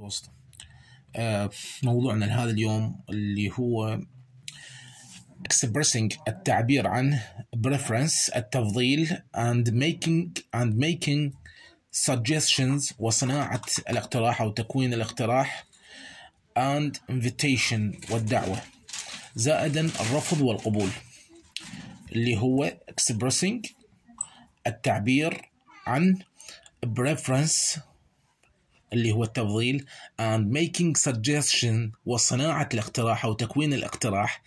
الوسطى آه، موضوعنا لهذا اليوم اللي هو expressing التعبير عن preference التفضيل and making and making suggestions وصناعة الاقتراح أو تكوين الاقتراح and invitation والدعوة زائدا الرفض والقبول اللي هو expressing التعبير عن preference اللي هو التفضيل and making suggestion وصناعة الاقتراح أو تكوين الاقتراح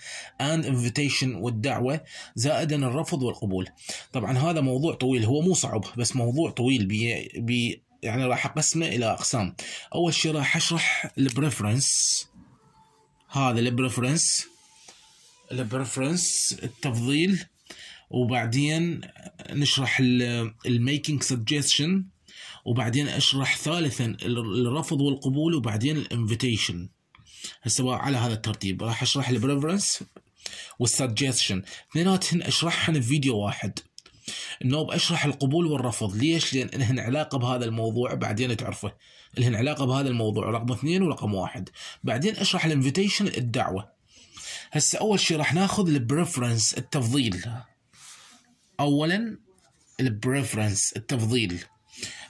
and invitation والدعوة زائدا الرفض والقبول طبعا هذا موضوع طويل هو مو صعب بس موضوع طويل بي, بي يعني راح أقسمه إلى أقسام أول شيء راح أشرح البريفرنس هذا البريفرنس البريفرنس التفضيل وبعدين نشرح الميكينج سجستشن وبعدين اشرح ثالثا الرفض والقبول وبعدين الانفيتيشن هسه على هذا الترتيب راح اشرح البريفرنس والسجستشن اثنيناتهن اشرحهن فيديو واحد النوب اشرح القبول والرفض ليش؟ لان لهن علاقه بهذا الموضوع بعدين تعرفه لهن علاقه بهذا الموضوع رقم اثنين ورقم واحد بعدين اشرح الانفيتيشن الدعوه هسه اول شيء راح ناخذ البريفرنس التفضيل اولا البريفرنس التفضيل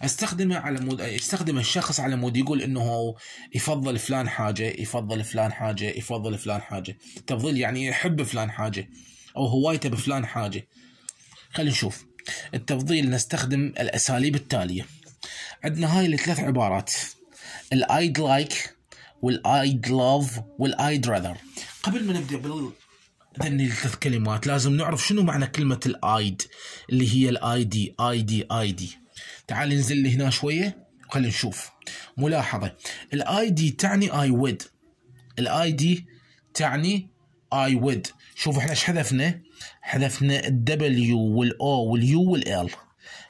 استخدمه على مود استخدم الشخص على مود يقول انه هو يفضل فلان حاجه يفضل فلان حاجه يفضل فلان حاجه تفضيل يعني يحب فلان حاجه او هوايته بفلان حاجه خلينا نشوف التفضيل نستخدم الاساليب التاليه عندنا هاي الثلاث عبارات الايد لايك والايد لاف والايد راذر قبل ما نبدا بال ذني الثلاث كلمات لازم نعرف شنو معنى كلمة الايد اللي هي الاي دي اي دي اي دي تعال لي هنا شويه وخلي نشوف ملاحظه الاي دي تعني اي ود الاي دي تعني اي ود شوف احنا ايش حذفنا حذفنا الدبليو والاو واليو والال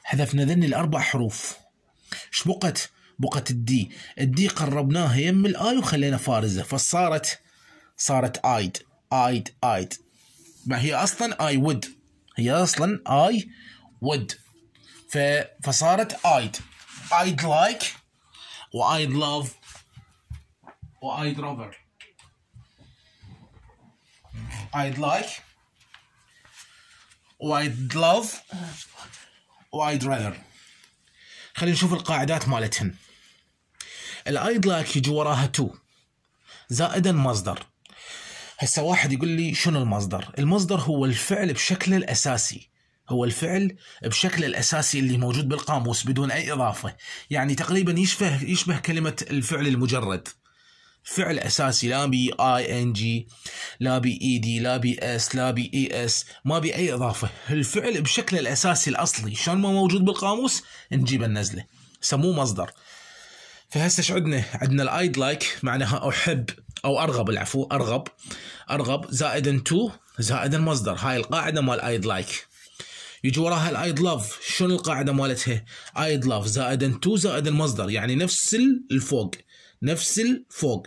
حذفنا ذن الاربع حروف ايش بقت بقت الدي الدي قربناها يم الاي وخلينا فارزه فصارت صارت ايد ايد ايد ما هي اصلا اي ود هي اصلا اي ود فصارت ايد ايد لايك وايد لاف I'd like ايد لايك وايد لاف وايد راذر خلينا نشوف القاعدات مالتهن الايد لايك يجي وراها تو زائدا مصدر هسه واحد يقول لي شنو المصدر؟ المصدر هو الفعل بشكله الاساسي هو الفعل بشكله الاساسي اللي موجود بالقاموس بدون اي اضافه يعني تقريبا يشبه يشبه كلمه الفعل المجرد فعل اساسي لا بي اي ان جي لا بي اي دي لا بي اس لا بي اي اس ما بي اي اضافه الفعل بشكله الاساسي الاصلي شلون ما موجود بالقاموس نجيبه ننزله سموه مصدر فهسه ايش عندنا؟ عندنا الايد لايك معناها احب او ارغب العفو ارغب ارغب زائد تو زائد المصدر هاي القاعده مال ايد لايك يجي وراها الايد لاف شنو القاعده مالتها؟ ايد لاف زائدا تو زائد المصدر يعني نفس الفوق نفس الفوق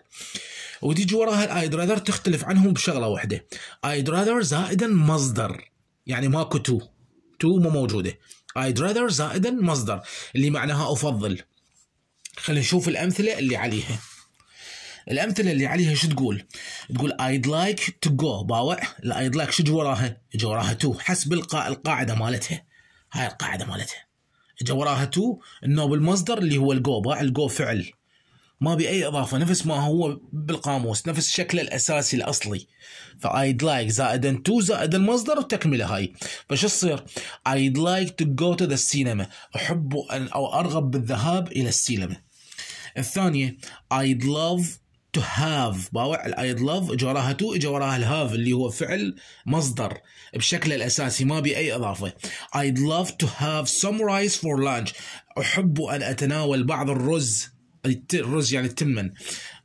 وتيجي وراها الايد راذر تختلف عنهم بشغله واحده ايد راذر زائدا مصدر يعني ماكو تو تو مو موجوده ايد راذر زائدا مصدر اللي معناها أفضل خلينا نشوف الأمثلة اللي عليها الامثله اللي عليها شو تقول؟ تقول I'd like to go باوع I'd like شو وراها؟ جو وراها تو حسب القاعده مالتها هاي القاعده مالتها جو وراها تو انه بالمصدر اللي هو الجو باع الجو فعل ما بأي إضافة نفس ما هو بالقاموس نفس شكله الأساسي الأصلي فأيد لايك like زائدا تو زائد المصدر وتكملة هاي فشو يصير I'd like to go to the cinema أحب أن أو أرغب بالذهاب إلى السينما الثانية I'd love تو هاف باوع الاي لاف اجى وراها تو اجى وراها الهاف اللي هو فعل مصدر بشكل الاساسي ما بي اي اضافه I'd love to have some rice for lunch احب ان اتناول بعض الرز الرز يعني التمن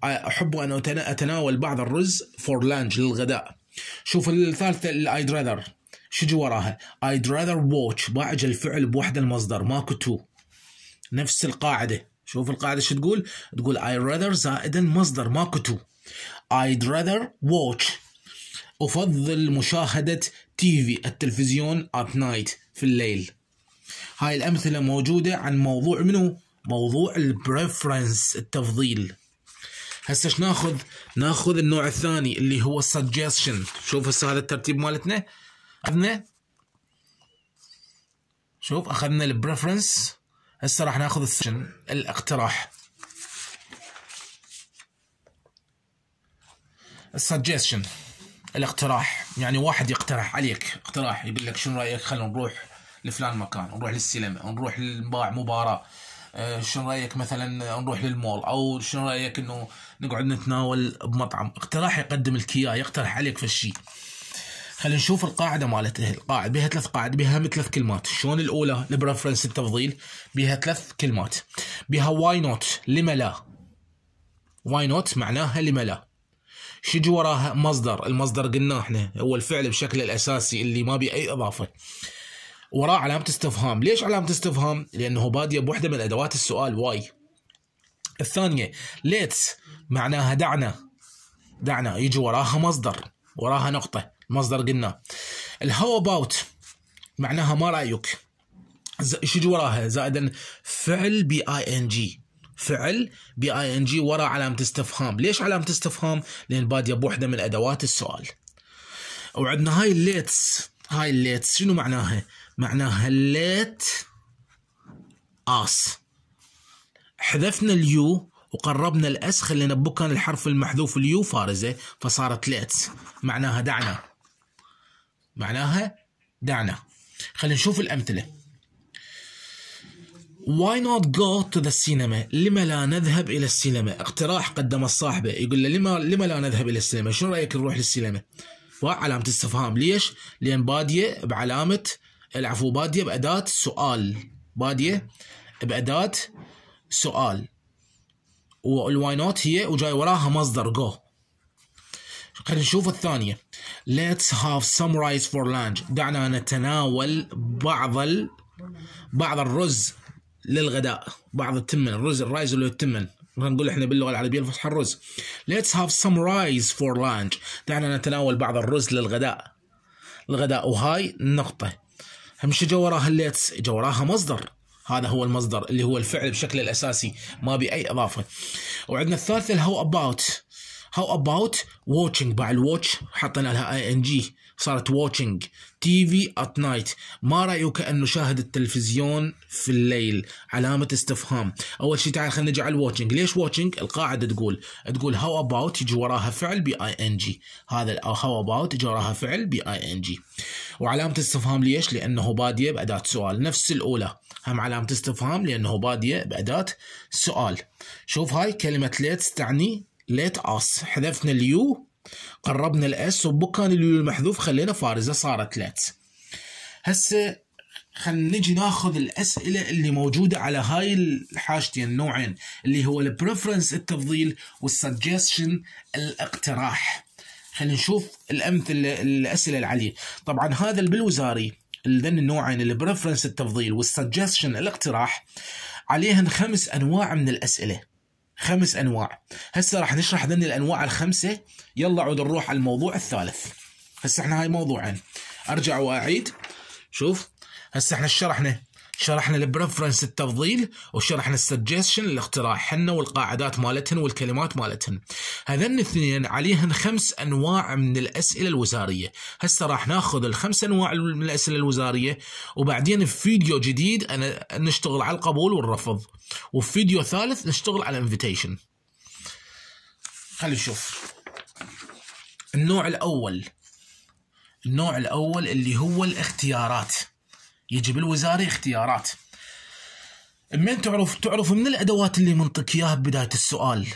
احب ان اتناول بعض الرز فور لانش للغداء شوف الثالثه الايد راذر شو جي وراها I'd rather watch باعج الفعل بوحده المصدر ماكو تو نفس القاعده شوف القاعدة شو تقول تقول I rather زائدا مصدر ماكو تو I'd rather watch أفضل مشاهدة تي في التلفزيون at night في الليل هاي الأمثلة موجودة عن موضوع منو؟ موضوع البريفرنس التفضيل هسه ايش ناخذ؟ ناخذ النوع الثاني اللي هو السجستشن شوف هسه هذا الترتيب مالتنا اخذنا شوف اخذنا البريفرنس هسه راح ناخذ السجن الاقتراح السجيشن الاقتراح يعني واحد يقترح عليك اقتراح يقول لك شنو رايك خلينا نروح لفلان مكان نروح للسينما نروح لباع مباراه آه، شنو رايك مثلا نروح للمول او شنو رايك انه نقعد نتناول بمطعم اقتراح يقدم لك اياه يقترح عليك في الشيء خلينا نشوف القاعده مالته القاعده بها ثلاث قاعد بها هم ثلاث كلمات شلون الاولى البريفرنس التفضيل بها ثلاث كلمات بها واي نوت لما لا واي نوت معناها لما لا شو وراها مصدر المصدر قلنا احنا هو الفعل بشكله الاساسي اللي ما بي اي اضافه وراه علامه استفهام ليش علامه استفهام لانه باديه بوحده من ادوات السؤال واي الثانيه ليتس معناها دعنا دعنا يجي وراها مصدر وراها نقطه مصدر قلنا الهاو اباوت معناها ما رايك شو وراها زائدا فعل بي اي ان جي فعل بي اي ان جي ورا علامه استفهام ليش علامه استفهام لان باديه بوحده من ادوات السؤال وعندنا هاي الليتس هاي الليتس شنو معناها معناها ليت اس حذفنا اليو وقربنا الاس خلينا بكن الحرف المحذوف اليو فارزه فصارت ليتس معناها دعنا معناها دعنا خلينا نشوف الأمثلة Why not go to the cinema لما لا نذهب إلى السينما اقتراح قدمه صاحبه يقول له لما, لما لا نذهب إلى السينما شو رأيك نروح للسينما وعلامة استفهام ليش لأن بادية بعلامة العفو بادية بأداة سؤال بادية بأداة سؤال والواي نوت هي وجاي وراها مصدر جو خلينا نشوف الثانية Let's have some rice for lunch دعنا نتناول بعض ال... بعض الرز للغداء بعض التمن الرز الرايز اللي هو التمن نقول احنا باللغة العربية الفصحى الرز Let's have some rice for lunch دعنا نتناول بعض الرز للغداء الغداء وهاي نقطة اهم شيء وراها الليتس؟ اجى وراها مصدر هذا هو المصدر اللي هو الفعل بشكل الأساسي ما بأي إضافة وعندنا الثالثة الهو أباوت. about هاو اباوت واتشنج باع الواتش حطينا لها اي ان جي صارت واتشنج تي في ات نايت ما رايك ان نشاهد التلفزيون في الليل علامه استفهام اول شيء تعال خلينا نجي على الواتشنج ليش واتشنج القاعده تقول تقول هاو اباوت يجي وراها فعل بي اي ان جي هذا هاو اباوت يجي وراها فعل بي اي ان جي وعلامه استفهام ليش لانه باديه باداه سؤال نفس الاولى هم علامه استفهام لانه باديه باداه سؤال شوف هاي كلمه ليتس تعني let us حذفنا اليو قربنا الاس وبكان اليو المحذوف خلينا فارزه صارت let هسه خلينا نجي ناخذ الاسئله اللي موجوده على هاي الحاجتين النوعين اللي هو البريفرنس التفضيل والسجستشن الاقتراح خلينا نشوف الامثله الاسئله العالية طبعا هذا بالوزاري ذن النوعين البريفرنس التفضيل والسجستشن الاقتراح عليهن خمس انواع من الاسئله خمس انواع هسه راح نشرح ذني الانواع الخمسه يلا عود نروح على الموضوع الثالث هسه احنا هاي موضوعين ارجع واعيد شوف هسه احنا شرحنا شرحنا البريفرنس التفضيل وشرحنا الاقتراح حنا والقاعدات مالتهن والكلمات مالتهن هذن الاثنين عليهن خمس انواع من الاسئله الوزاريه هسه راح ناخذ الخمس انواع من الاسئله الوزاريه وبعدين في فيديو جديد انا نشتغل على القبول والرفض وفي فيديو ثالث نشتغل على الانفيتيشن خلينا نشوف النوع الاول النوع الاول اللي هو الاختيارات يجي بالوزاري اختيارات من تعرف تعرف من الادوات اللي منطق اياها ببدايه السؤال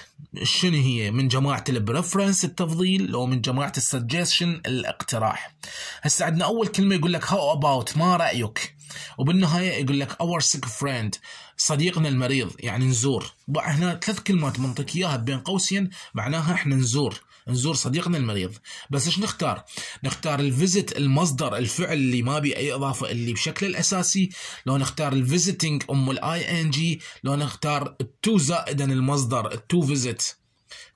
شنو هي من جماعه البريفرنس التفضيل او من جماعه السجشن الاقتراح هسه عندنا اول كلمه يقول لك هاو اباوت ما رايك وبالنهايه يقول لك اور سيك فريند صديقنا المريض يعني نزور هنا ثلاث كلمات منطق اياها بين قوسين معناها احنا نزور نزور صديقنا المريض بس ايش نختار نختار الفيزيت المصدر الفعل اللي ما بي اي اضافه اللي بشكله الاساسي لو نختار الفيزيتنج ام الاي ان جي لو نختار التو زائدا المصدر التو فيزيت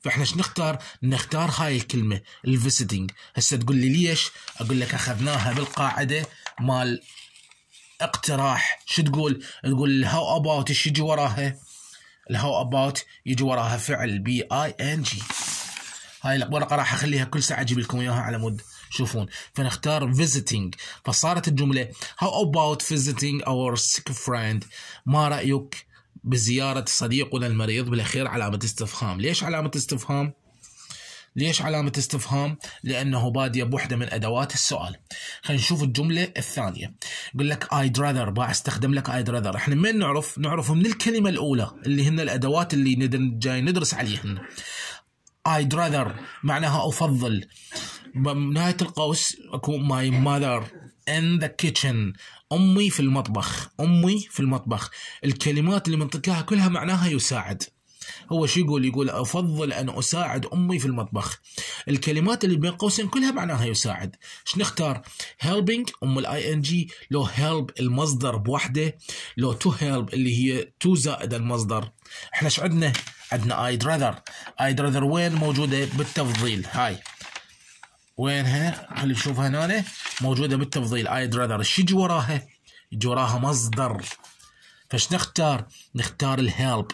فاحنا ايش نختار؟ نختار هاي الكلمه الفيزيتنج هسه تقول لي ليش؟ اقول لك اخذناها بالقاعده مال اقتراح شو تقول؟ تقول الهاو اباوت ايش يجي وراها؟ الهاو اباوت يجي وراها فعل بي اي ان جي هاي الورقه راح اخليها كل ساعه اجيب لكم اياها على مود شوفون فنختار visiting فصارت الجمله how about visiting our sick friend ما رايك بزياره صديقنا المريض بالاخير علامه استفهام ليش علامه استفهام ليش علامة استفهام؟ لأنه بادية بوحدة من أدوات السؤال. خلينا نشوف الجملة الثانية. يقول لك I'd rather باع استخدم لك I'd rather، احنا من نعرف؟ نعرف من الكلمة الأولى اللي هن الأدوات اللي جاي ندرس عليهن. I'd rather معناها أفضل بنهاية القوس أكون my mother in the kitchen أمي في المطبخ أمي في المطبخ الكلمات اللي منطق لها كلها معناها يساعد هو شو يقول يقول أفضل أن أساعد أمي في المطبخ الكلمات اللي بين قوسين كلها معناها يساعد ايش نختار helping أم الاي ان جي لو help المصدر بوحده لو to help اللي هي to زائد المصدر احنا ايش عندنا عندنا ايد راذر ايد راذر وين موجوده بالتفضيل هاي وينها خلينا نشوفها هنا موجوده بالتفضيل ايد راذر ايش يجي وراها يجي وراها مصدر فش نختار نختار الهيلب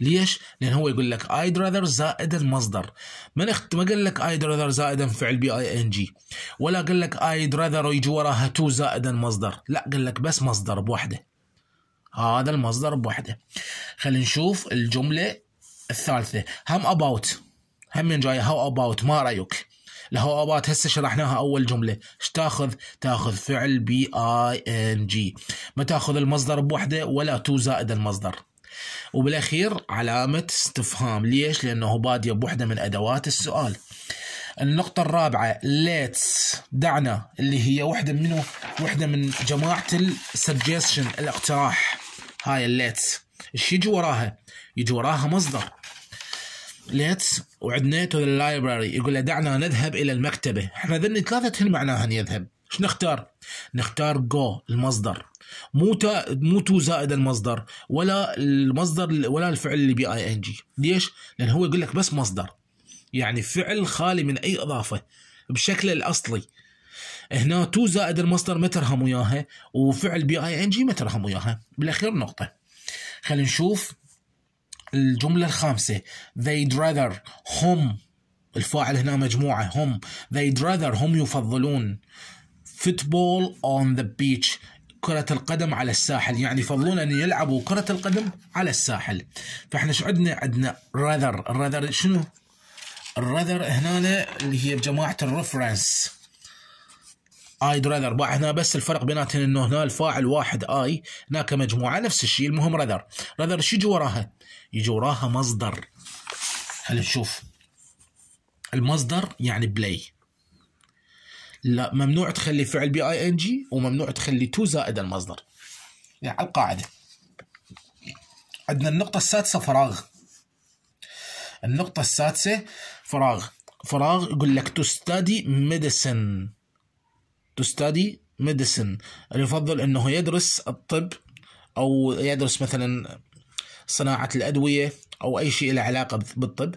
ليش؟ لان هو يقول لك ايد راذر زائد المصدر ما اخت ما قال لك ايد راذر زائد فعل بي اي ان جي ولا قال لك ايد راذر ويجي وراها تو زائد المصدر لا قال لك بس مصدر بوحده هذا المصدر بوحده خلينا نشوف الجملة الثالثة هم أباوت هم من جاي هاو أباوت ما رأيك لهو أباوت هسه شرحناها أول جملة ايش تاخذ تاخذ فعل بي آي إن جي ما تاخذ المصدر بوحده ولا تو زائد المصدر وبالأخير علامة استفهام ليش لأنه بادية بوحدة من أدوات السؤال النقطة الرابعة ليتس دعنا اللي هي وحدة منه وحدة من جماعة السجيشن الاقتراح هاي الليتس ايش يجي وراها؟ يجي وراها مصدر ليتس وعندنا تو لايبراري يقول له دعنا نذهب الى المكتبه احنا ذني ثلاثه معناها ان يذهب ايش نختار؟ نختار جو المصدر مو تا مو تو زائد المصدر ولا المصدر ولا الفعل اللي بي اي ان جي ليش؟ لان هو يقول لك بس مصدر يعني فعل خالي من اي اضافه بشكله الاصلي هنا تو زائد المصدر مترهم وياها وفعل بي اي ان جي مترهم وياها بالاخير نقطه خلينا نشوف الجمله الخامسه they'd rather هم الفاعل هنا مجموعه هم they'd rather هم يفضلون football on the beach كرة القدم على الساحل يعني يفضلون أن يلعبوا كرة القدم على الساحل فإحنا شو عندنا عندنا rather rather شنو rather هنا اللي هي جماعة الرفرنس اي درذر ارباع هنا بس الفرق بيناتهم انه هنا الفاعل واحد اي هناك مجموعه نفس الشيء المهم رذر رذر شو يجي وراها؟ يجي وراها مصدر هل نشوف المصدر يعني بلاي لا ممنوع تخلي فعل بي اي ان جي وممنوع تخلي تو زائد المصدر يعني على القاعده عندنا النقطه السادسه فراغ النقطه السادسه فراغ فراغ يقول لك تو ستادي ميديسن to study medicine يفضل أنه يدرس الطب أو يدرس مثلا صناعة الأدوية أو أي شيء له علاقة بالطب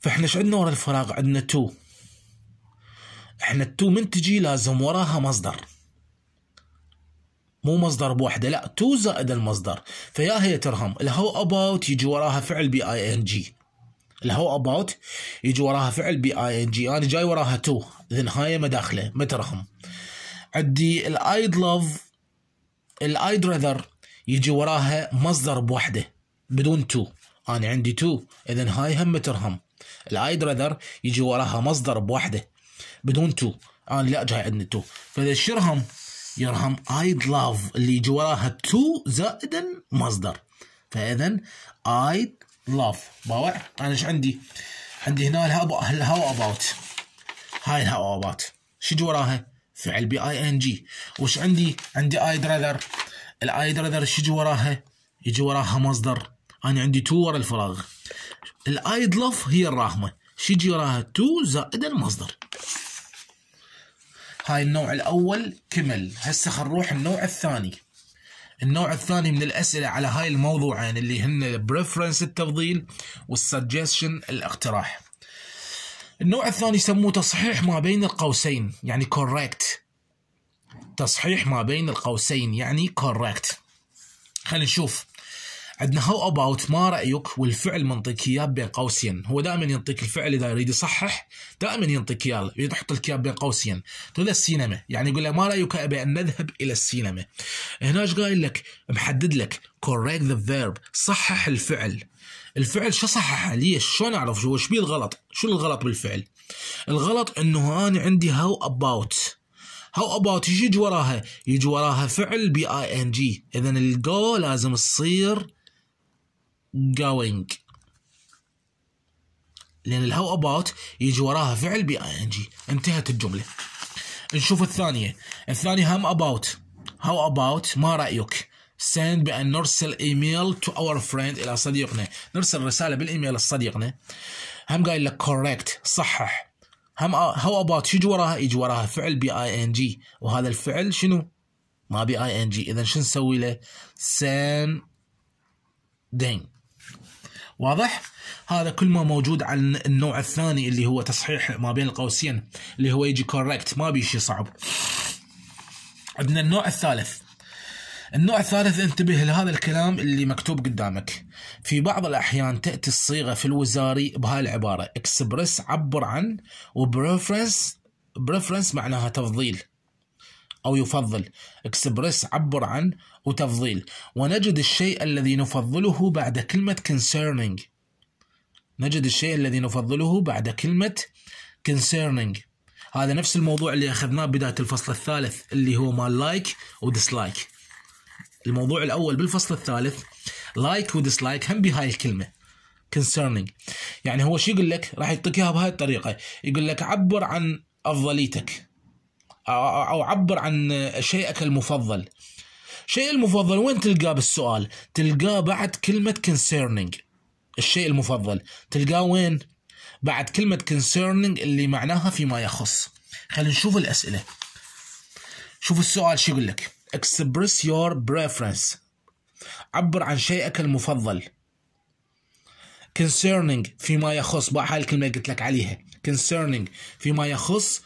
فإحنا إيش عندنا ورا الفراغ عندنا تو إحنا التو من تجي لازم وراها مصدر مو مصدر بوحده لا تو زائد المصدر فيا هي ترهم الهو اباوت يجي وراها فعل بي اي ان جي الهو اباوت يجي وراها فعل بي اي ان جي انا جاي وراها تو اذا هاي مداخله مترهم عندي الايد لاف الايد راذر يجي وراها مصدر بوحده بدون تو انا عندي تو اذا هاي هم ترهم الايد راذر يجي وراها مصدر بوحده بدون تو انا لا جاي عندنا تو فاذا شرهم يرهم ايد لاف اللي يجي وراها تو زائدا مصدر فاذا ايد لاف باوع انا ايش عندي؟ عندي هنا الهاو اباوت هاي الهاو اباوت شو يجي وراها؟ فعل بي اي ان جي وش عندي عندي اي دراذر الايد رذر شو يجي وراها يجي وراها مصدر انا عندي تو ورا الفراغ الايد لف هي الراهمه شو يجي وراها تو زائد المصدر هاي النوع الاول كمل هسه خل نروح النوع الثاني النوع الثاني من الاسئله على هاي الموضوعين اللي هن بريفرنس التفضيل والسجشن الاقتراح النوع الثاني يسموه تصحيح ما بين القوسين يعني كوركت تصحيح ما بين القوسين يعني كوركت خلينا نشوف عندنا هاو اباوت ما رايك والفعل منطيك اياه بين قوسين هو دائما ينطيك الفعل اذا يريد يصحح دائما ينطيك اياه يحط لك اياه بين قوسين تقول السينما يعني يقول له ما رايك بان نذهب الى السينما هنا ايش قايل لك محدد لك correct the verb صحح الفعل الفعل شو صحح لي شو نعرف شو بيه الغلط شو الغلط بالفعل الغلط انه انا عندي هاو اباوت هاو اباوت يجي وراها يجي وراها فعل بي اي ان جي اذا الجو لازم تصير going لان الهاو اباوت يجي وراها فعل بي اي ان جي انتهت الجمله نشوف الثانيه الثانيه هم اباوت هاو اباوت ما رايك send بأن نرسل ايميل to our friend إلى صديقنا نرسل رسالة بالايميل لصديقنا هم قايل لك correct صحح هم آه، how about شو يجي وراها يجي إيه وراها فعل بي اي ان جي وهذا الفعل شنو ما بي اي ان جي اذا شو نسوي له sending دين واضح هذا كل ما موجود على النوع الثاني اللي هو تصحيح ما بين القوسين اللي هو يجي correct ما بي شيء صعب عندنا النوع الثالث النوع الثالث انتبه لهذا الكلام اللي مكتوب قدامك في بعض الأحيان تأتي الصيغة في الوزاري بهاي العبارة اكسبرس عبر عن وبريفرنس بريفرنس معناها تفضيل أو يفضل اكسبرس عبر عن وتفضيل ونجد الشيء الذي نفضله بعد كلمة concerning نجد الشيء الذي نفضله بعد كلمة concerning هذا نفس الموضوع اللي أخذناه بداية الفصل الثالث اللي هو مال لايك وديسلايك الموضوع الاول بالفصل الثالث لايك وديسلايك هم بهاي الكلمه concerning يعني هو شو يقول لك راح يعطيك اياها بهاي الطريقه يقول لك عبر عن افضليتك او عبر عن شيئك المفضل شيء المفضل وين تلقاه بالسؤال تلقاه بعد كلمه concerning الشيء المفضل تلقاه وين بعد كلمه concerning اللي معناها فيما يخص خلينا نشوف الاسئله شوف السؤال شو يقول لك express your preference عبر عن شيئك المفضل concerning فيما يخص بقى هاي الكلمة اللي قلت لك عليها concerning فيما يخص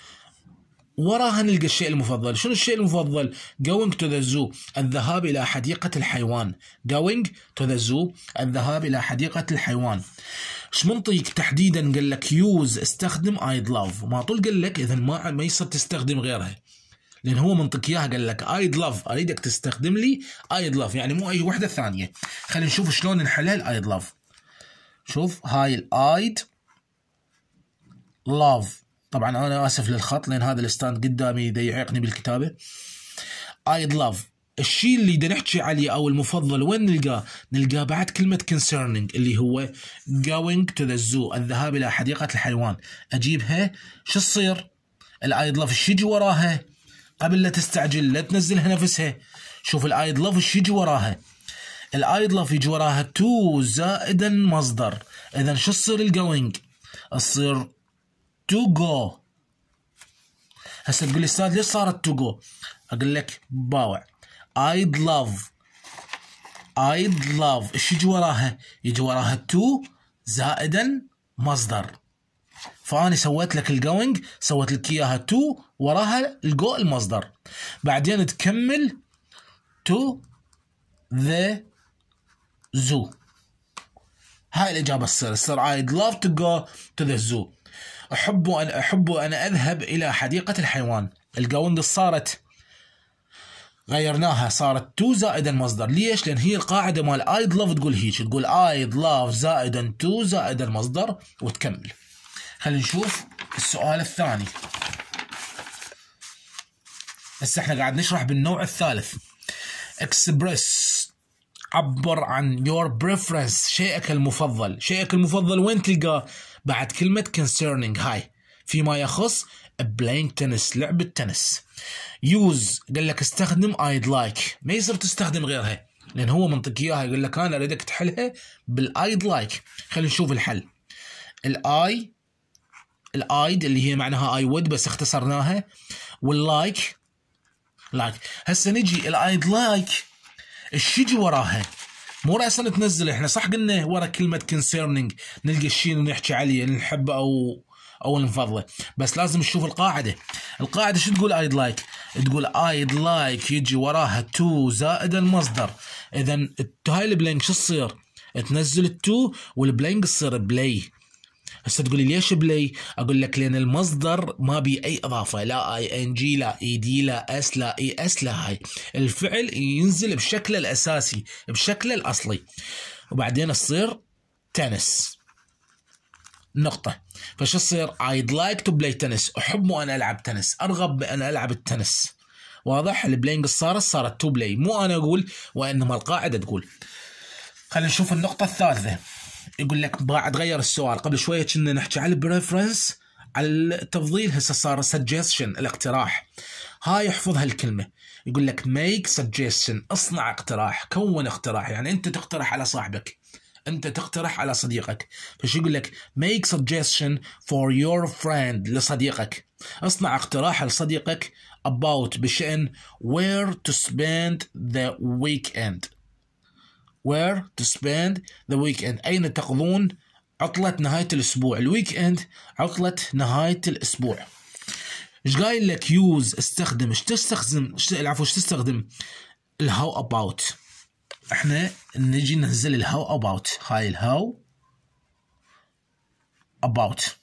وراها نلقى الشيء المفضل شنو الشيء المفضل going to the zoo الذهاب إلى حديقة الحيوان going to the zoo الذهاب إلى حديقة الحيوان ايش منطيك تحديدا قال لك use استخدم I love ما طول قال لك إذا ما ما يصير تستخدم غيرها لان هو منطق اياها قال لك ايد لاف اريدك تستخدم لي ايد لاف يعني مو اي وحده ثانيه خلينا نشوف شلون نحلها الايد لاف شوف هاي الايد لاف طبعا انا اسف للخط لان هذا الستاند قدامي دا يعيقني بالكتابه ايد لاف الشيء اللي نحكي عليه او المفضل وين نلقاه؟ نلقاه بعد كلمه concerning اللي هو going to the zoo الذهاب الى حديقه الحيوان اجيبها شو تصير؟ الايد لاف شو يجي وراها؟ قبل لا تستعجل لا تنزلها نفسها شوف الايد لاف ايش يجي وراها الايد لاف يجي وراها تو زائدا مصدر اذا شو تصير الجوينج تصير تو جو هسه تقول لي استاذ ليش صارت تو جو اقول لك باوع ايد لاف ايد لاف ايش يجي وراها يجي وراها تو زائدا مصدر فأنا سويت لك الجوينج سويت لك إياها تو وراها الجو المصدر بعدين تكمل تو ذا زو هاي الإجابة السر السر I'd love to go to the zoo أحب أن أحب أن أذهب إلى حديقة الحيوان الجوينج صارت غيرناها صارت تو زائدا مصدر ليش لان هي القاعده مال ايد لاف تقول هيك تقول ايد لاف زائدا تو زائدا مصدر وتكمل خلينا نشوف السؤال الثاني هسه احنا قاعد نشرح بالنوع الثالث اكسبرس عبر عن يور بريفرنس شيئك المفضل شيئك المفضل وين تلقاه بعد كلمة concerning هاي فيما يخص بلاينج تنس لعبة تنس يوز قال لك استخدم ايد لايك ما يصير تستخدم غيرها لان هو منطق اياها يقول لك انا اريدك تحلها بالايد لايك خلينا نشوف الحل الاي الايد اللي هي معناها اي وود بس اختصرناها واللايك لايك هسه نجي الايد لايك ايش يجي وراها؟ مو راسا تنزل احنا صح قلنا ورا كلمه كونسيرنينج نلقى الشيء ونحكي عليه اللي نحبه او او نفضله بس لازم نشوف القاعده القاعده شو تقول ايد لايك تقول ايد لايك يجي وراها تو زائد المصدر اذا هاي البلينك شو تصير تنزل التو والبلينك تصير بلاي هسه تقول لي ليش بلاي؟ اقول لك لان المصدر ما بي اي اضافه لا اي ان جي لا اي e دي لا اس لا اي e اس لا هاي الفعل ينزل بشكله الاساسي بشكله الاصلي وبعدين تصير تنس نقطة فشو تصير I'd like to play tennis أحب أن ألعب تنس أرغب بأن ألعب التنس واضح البلينج صارت صارت تو بلاي مو أنا أقول وإنما القاعدة تقول خلينا نشوف النقطة الثالثة يقول لك ابغى اتغير السؤال قبل شويه كنا نحكي على البريفرنس على التفضيل هسه صار سجستشن الاقتراح هاي احفظ هالكلمه يقول لك ميك سجستشن اصنع اقتراح كون اقتراح يعني انت تقترح على صاحبك انت تقترح على صديقك فشو يقول لك ميك سجستشن فور يور فريند لصديقك اصنع اقتراح لصديقك about بشأن where to spend the weekend where to spend the weekend أين تقضون عطلة نهاية الأسبوع الويكند عطلة نهاية الأسبوع ايش قايل لك يوز استخدم ايش تستخدم العفو ايش تستخدم الهاو اباوت احنا نجي ننزل الهاو اباوت هاي الهاو اباوت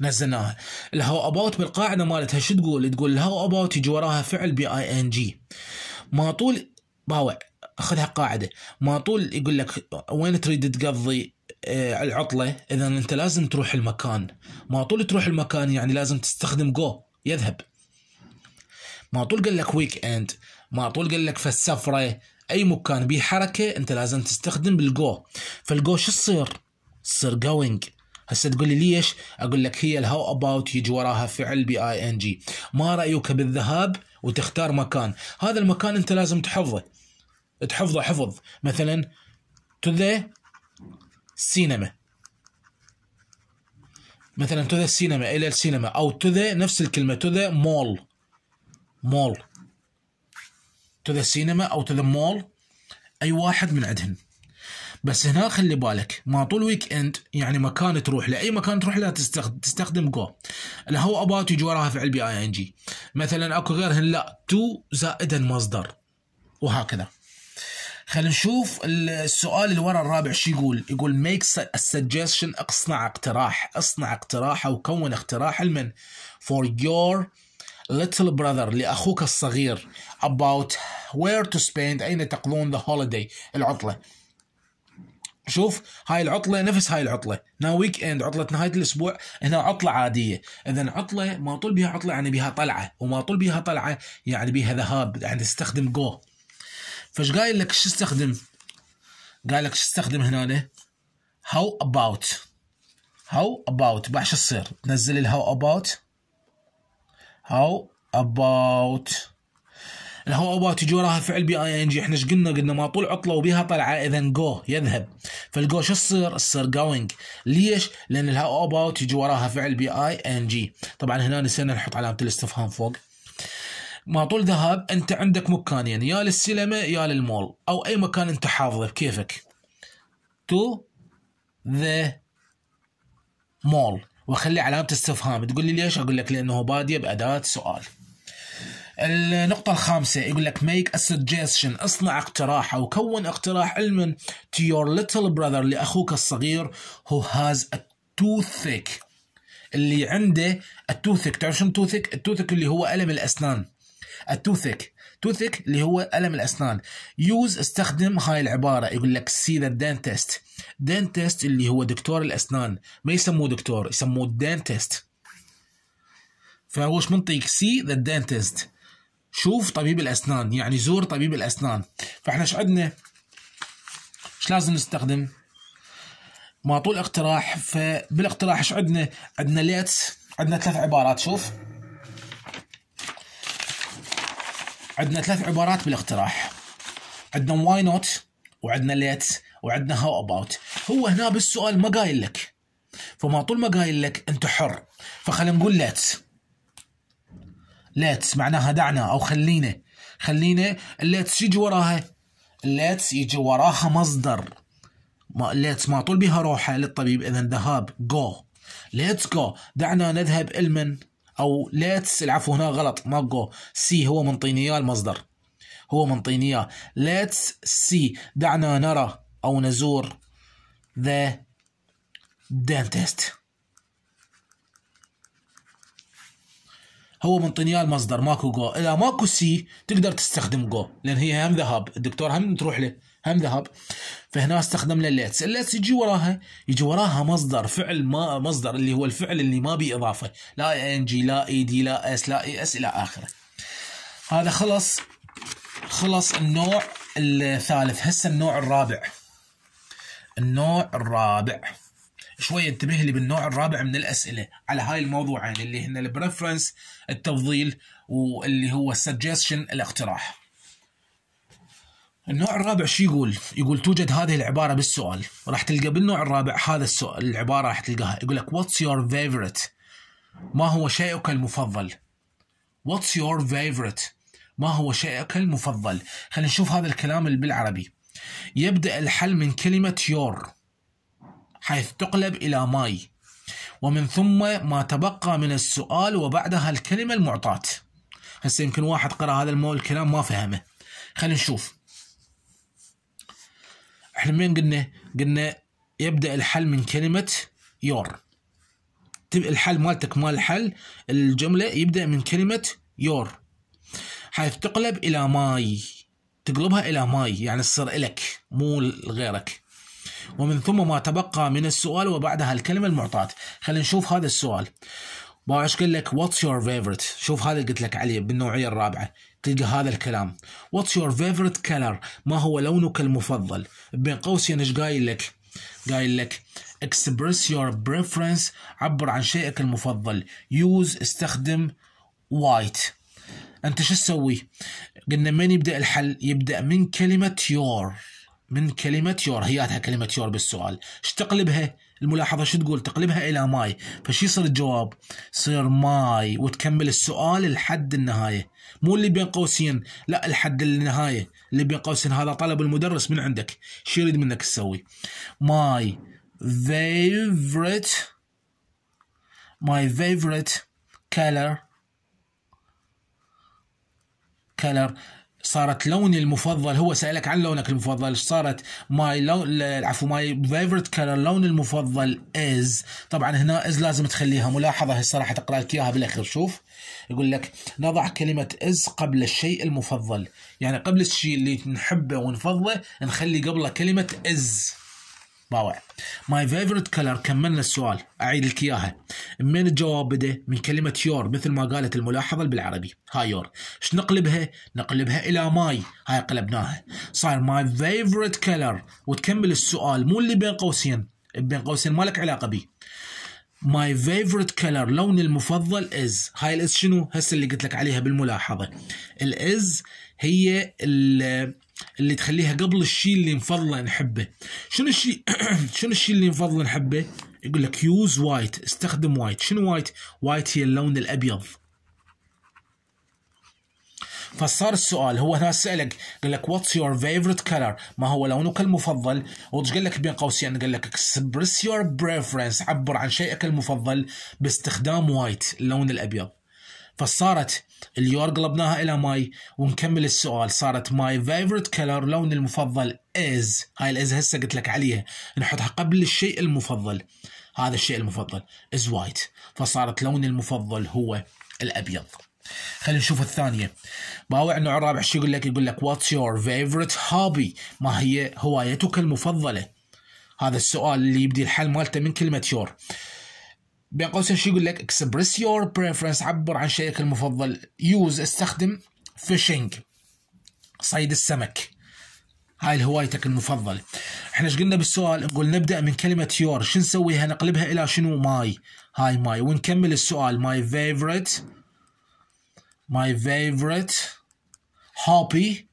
نزلناها الهاو اباوت بالقاعده مالتها شو تقول تقول الهاو اباوت يجي وراها فعل بي اي ان جي ما طول باوع خذها قاعده ما طول يقول لك وين تريد تقضي آه، العطله اذا انت لازم تروح المكان ما طول تروح المكان يعني لازم تستخدم جو يذهب ما طول قال لك ويك اند ما طول قال لك فالسفره اي مكان به حركه انت لازم تستخدم الجو فالجو شو تصير؟ تصير جوينج هسه تقول لي ليش؟ اقول لك هي الهاو اباوت يجي وراها فعل بي اي ان جي ما رايك بالذهاب وتختار مكان هذا المكان انت لازم تحفظه تحفظه حفظ مثلا to the cinema مثلا to the cinema الى السينما او to the نفس الكلمه to the mall mall to the cinema او to the mall اي واحد من عندهن بس هنا خلي بالك ما طول ويك اند يعني مكان تروح لاي مكان تروح له تستخدم جو جو الهو اباوت يجي وراها فعل بي اي ان جي مثلا اكو غيرهن لا تو زائدا مصدر وهكذا خلينا نشوف السؤال اللي ورا الرابع شو يقول يقول ميك سجستشن اصنع اقتراح اصنع اقتراح او كون اقتراح لمن فور يور ليتل براذر لأخوك الصغير about where to spend أين تقضون the holiday العطلة شوف هاي العطلة نفس هاي العطلة نا ويك اند عطلة نهاية الأسبوع هنا عطلة عادية إذا عطلة ما طول بها عطلة يعني بها طلعة وما طول بها طلعة يعني بها ذهاب يعني تستخدم جو فاش قايل لك شو استخدم قال لك شو استخدم هنا هاو اباوت هاو اباوت بقى شو تصير تنزل الهاو اباوت هاو اباوت الهاو اباوت يجي وراها فعل بي اي ان جي احنا ايش قلنا قلنا ما طول عطله وبيها طلعه اذا جو يذهب فالجو شو تصير؟ تصير جوينج ليش؟ لان الهاو اباوت يجي وراها فعل بي اي ان جي طبعا هنا نسينا نحط علامه الاستفهام فوق مع طول ذهاب انت عندك مكانين يا للسينما يا للمول او اي مكان انت حافظه بكيفك تو ذا مول واخلي علامه استفهام تقول لي ليش اقول لك لانه باديه باداه سؤال النقطة الخامسة يقول لك make a suggestion اصنع اقتراح او كون اقتراح علما to your little brother لاخوك الصغير who has a toothache اللي عنده التوثك تعرف شنو التوثك؟ التوثك اللي هو الم الاسنان التوثيك توثيك اللي هو الم الاسنان يوز استخدم هاي العباره يقول لك سي ذا دنتست دنتست اللي هو دكتور الاسنان ما يسموه دكتور يسموه دنتست فهو منطق سي ذا دنتست شوف طبيب الاسنان يعني زور طبيب الاسنان فاحنا ايش عندنا ايش لازم نستخدم ما طول اقتراح فبالاقتراح ايش عندنا عندنا ليتس عندنا ثلاث عبارات شوف عندنا ثلاث عبارات بالاقتراح عندنا واي نوت وعندنا ليت وعندنا هاو اباوت هو هنا بالسؤال ما قايل لك فما طول ما قايل لك انت حر فخلينا نقول ليت ليت معناها دعنا او خلينا خلينا الليت يجي وراها الليت يجي وراها مصدر ما ليت ما طول بها روحه للطبيب اذا ذهاب جو ليتس جو دعنا نذهب المن او ليتس العفو هنا غلط ما جو سي هو منطيني المصدر هو منطيني اياه ليتس سي دعنا نرى او نزور ذا دانتست هو منطيني المصدر ماكو جو اذا ماكو سي تقدر تستخدم جو لان هي هم ذهب الدكتور هم تروح له هم ذهب فهنا استخدمنا الليتس الليتس يجي وراها يجي وراها مصدر فعل ما مصدر اللي هو الفعل اللي ما بي اضافه لا ان جي لا اي دي لا اس لا اي اس الى اخره هذا خلص خلص النوع الثالث هسه النوع الرابع النوع الرابع شوي انتبه لي بالنوع الرابع من الاسئله على هاي الموضوعين اللي هن البريفرنس التفضيل واللي هو السجشن الاقتراح النوع الرابع شو يقول؟ يقول توجد هذه العبارة بالسؤال راح تلقى بالنوع الرابع هذا السؤال العبارة راح تلقاها يقول لك واتس يور favorite ما هو شيئك المفضل؟ واتس يور favorite ما هو شيئك المفضل؟ خلينا نشوف هذا الكلام بالعربي يبدأ الحل من كلمة يور حيث تقلب إلى ماي ومن ثم ما تبقى من السؤال وبعدها الكلمة المعطاة هسه يمكن واحد قرأ هذا الكلام ما فهمه خلينا نشوف احنا من قلنا قلنا يبدأ الحل من كلمة يور تبقى الحل مالتك مال الحل الجملة يبدأ من كلمة يور حيث تقلب إلى ماي تقلبها إلى ماي يعني تصير إلك مو لغيرك ومن ثم ما تبقى من السؤال وبعدها الكلمة المعطاة خلينا نشوف هذا السؤال باش قلت لك واتس يور فيفرت شوف هذا اللي قلت لك عليه بالنوعية الرابعة تلقى هذا الكلام واتس يور فيفورت كلر ما هو لونك المفضل بين قوسين ايش قايل لك قايل لك express your preference عبر عن شيئك المفضل use استخدم white انت شو تسوي قلنا من يبدا الحل يبدا من كلمه your من كلمه your هياتها كلمه your بالسؤال ايش تقلبها الملاحظه شو تقول تقلبها الى ماي فشو يصير الجواب يصير ماي وتكمل السؤال لحد النهايه مو اللي بين قوسين لا لحد النهايه اللي بين قوسين هذا طلب المدرس من عندك شو يريد منك تسوي ماي favorite my favorite color color صارت لوني المفضل هو سألك عن لونك المفضل صارت ماي لون عفوا ماي فيفرت كلر لون المفضل از طبعا هنا از لازم تخليها ملاحظة الصراحة تقرأ لك إياها بالأخير شوف يقول لك نضع كلمة از قبل الشيء المفضل يعني قبل الشيء اللي نحبه ونفضله نخلي قبله كلمة از باوع ماي فيفورت كلر كملنا السؤال اعيد لك اياها منين الجواب بدا من كلمه يور مثل ما قالت الملاحظه بالعربي هاي يور ايش نقلبها نقلبها الى ماي هاي قلبناها صار ماي فيفورت كلر وتكمل السؤال مو اللي بين قوسين بين قوسين ما لك علاقه بي ماي فيفورت كلر لوني المفضل از هاي الاز شنو هسه اللي قلت لك عليها بالملاحظه الاز هي ال اللي تخليها قبل الشيء اللي نفضله نحبه شنو الشيء شنو الشيء اللي نفضله نحبه يقول لك يوز وايت استخدم وايت شنو وايت وايت هي اللون الابيض فصار السؤال هو هنا سألك قال لك واتس يور فيفورت كلر ما هو لونك المفضل وش قال لك بين قوسين قال لك اكسبرس يور بريفرنس عبر عن شيئك المفضل باستخدام وايت اللون الابيض فصارت اليور قلبناها الى ماي ونكمل السؤال صارت ماي فيفورت كلر لون المفضل از هاي الاز هسه قلت لك عليها نحطها قبل الشيء المفضل هذا الشيء المفضل از وايت فصارت لوني المفضل هو الابيض خلينا نشوف الثانية باوع النوع الرابع شو يقول لك يقول لك واتس يور فيفورت هوبي ما هي هوايتك المفضلة هذا السؤال اللي يبدي الحل مالته من كلمة يور بين قوسين شو يقول لك اكسبريس يور بريفرنس عبر عن شيئك المفضل يوز استخدم فيشنج صيد السمك هاي هوايتك المفضلة احنا ايش قلنا بالسؤال نقول نبدأ من كلمة يور شو نسويها نقلبها الى شنو ماي هاي ماي ونكمل السؤال ماي فيفرت ماي فيفرت هوبي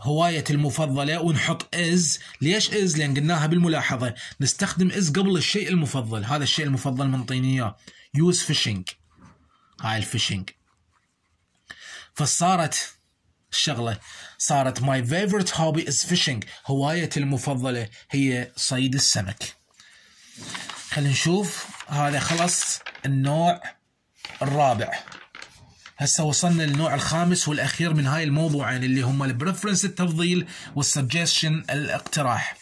هوايتي المفضلة ونحط إز ليش إز لأن قلناها بالملاحظة نستخدم إز قبل الشيء المفضل هذا الشيء المفضل منطيني إياه يوز فيشنج هاي الفيشنج فصارت الشغلة صارت ماي favorite هوبي از فيشنج هوايتي المفضلة هي صيد السمك خلينا نشوف هذا خلص النوع الرابع هسه وصلنا للنوع الخامس والاخير من هاي الموضوعين اللي هم البريفرنس التفضيل والسجشن الاقتراح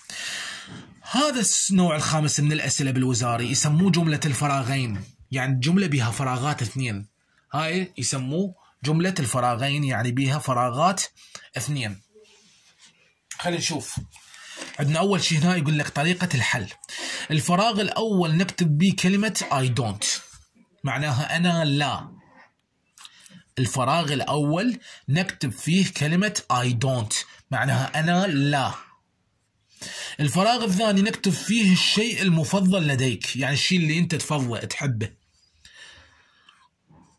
هذا النوع الخامس من الاسئله بالوزاري يسموه جمله الفراغين يعني جمله بها فراغات اثنين هاي يسموه جمله الفراغين يعني بها فراغات اثنين خلينا نشوف عندنا اول شيء هنا يقول لك طريقه الحل الفراغ الاول نكتب به كلمه اي دونت معناها انا لا الفراغ الأول نكتب فيه كلمة I don't معناها أنا لا الفراغ الثاني نكتب فيه الشيء المفضل لديك يعني الشيء اللي أنت تفضله تحبه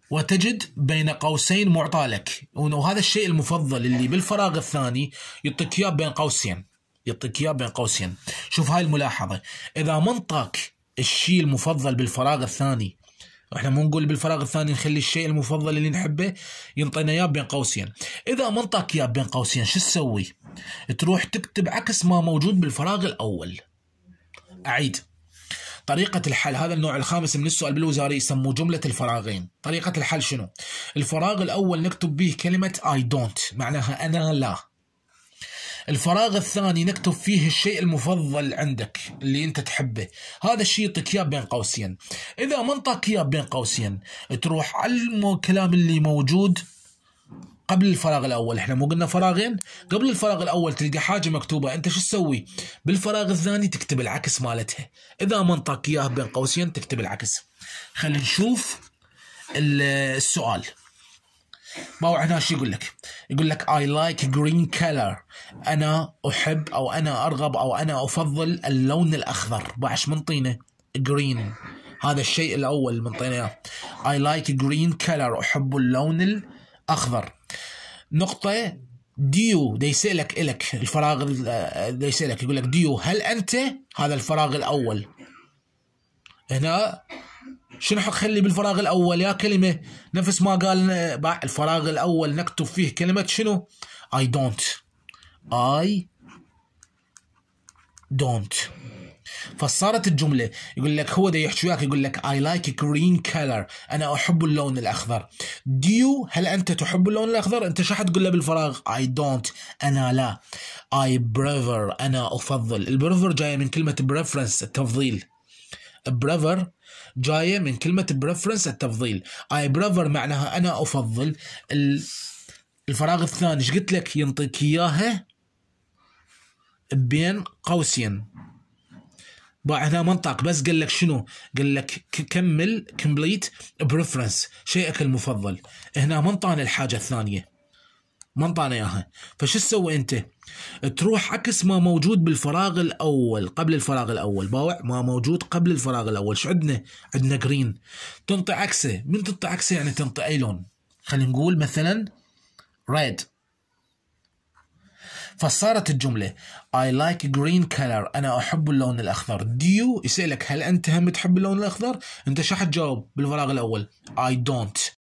وتجد بين قوسين معطى لك وهذا الشيء المفضل اللي بالفراغ الثاني يعطيك اياه بين قوسين يعطيك اياه بين قوسين شوف هاي الملاحظه اذا منطق الشيء المفضل بالفراغ الثاني احنا مو نقول بالفراغ الثاني نخلي الشيء المفضل اللي نحبه ينطينا اياه بين قوسين اذا ما انطاك اياه بين قوسين شو تسوي تروح تكتب عكس ما موجود بالفراغ الاول اعيد طريقة الحل هذا النوع الخامس من السؤال بالوزاري يسموه جملة الفراغين طريقة الحل شنو الفراغ الأول نكتب به كلمة I don't معناها أنا لا الفراغ الثاني نكتب فيه الشيء المفضل عندك اللي انت تحبه هذا الشيء يعطيك اياه بين قوسين اذا ما انطاك اياه بين قوسين تروح على الكلام اللي موجود قبل الفراغ الاول احنا مو قلنا فراغين قبل الفراغ الاول تلقى حاجه مكتوبه انت شو تسوي بالفراغ الثاني تكتب العكس مالتها اذا ما انطاك اياه بين قوسين تكتب العكس خلينا نشوف السؤال ما هو هنا شو يقول لك؟ يقول لك اي لايك جرين كلر أنا أحب أو أنا أرغب أو أنا أفضل اللون الأخضر بعش من طينة جرين هذا الشيء الأول من طينة اي لايك جرين كلر أحب اللون الأخضر نقطة ديو دي يسألك إلك الفراغ دي يسألك يقول لك ديو هل أنت هذا الفراغ الأول هنا شنو حخلي بالفراغ الاول يا كلمه نفس ما قال الفراغ الاول نكتب فيه كلمه شنو اي دونت اي دونت فصارت الجمله يقول لك هو ده يحكي وياك يقول لك اي لايك جرين كلر انا احب اللون الاخضر ديو هل انت تحب اللون الاخضر انت شو حتقول له بالفراغ اي دونت انا لا اي بريفر انا افضل البريفر جايه من كلمه بريفرنس التفضيل بريفر جايه من كلمه بريفرنس التفضيل اي بريفر معناها انا افضل الفراغ الثاني ايش قلت لك ينطيك اياها بين قوسين باع هنا منطق بس قال لك شنو قال لك كمل كومبليت بريفرنس شيئك المفضل هنا ما الحاجه الثانيه ما انطانا اياها فشو تسوي انت تروح عكس ما موجود بالفراغ الاول قبل الفراغ الاول باوع ما موجود قبل الفراغ الاول شو عندنا عندنا جرين تنطي عكسه من تنطي عكسه يعني تنطي اي لون خلينا نقول مثلا ريد فصارت الجملة I like green color أنا أحب اللون الأخضر do you يسألك هل أنت هم تحب اللون الأخضر أنت شو حتجاوب بالفراغ الأول I don't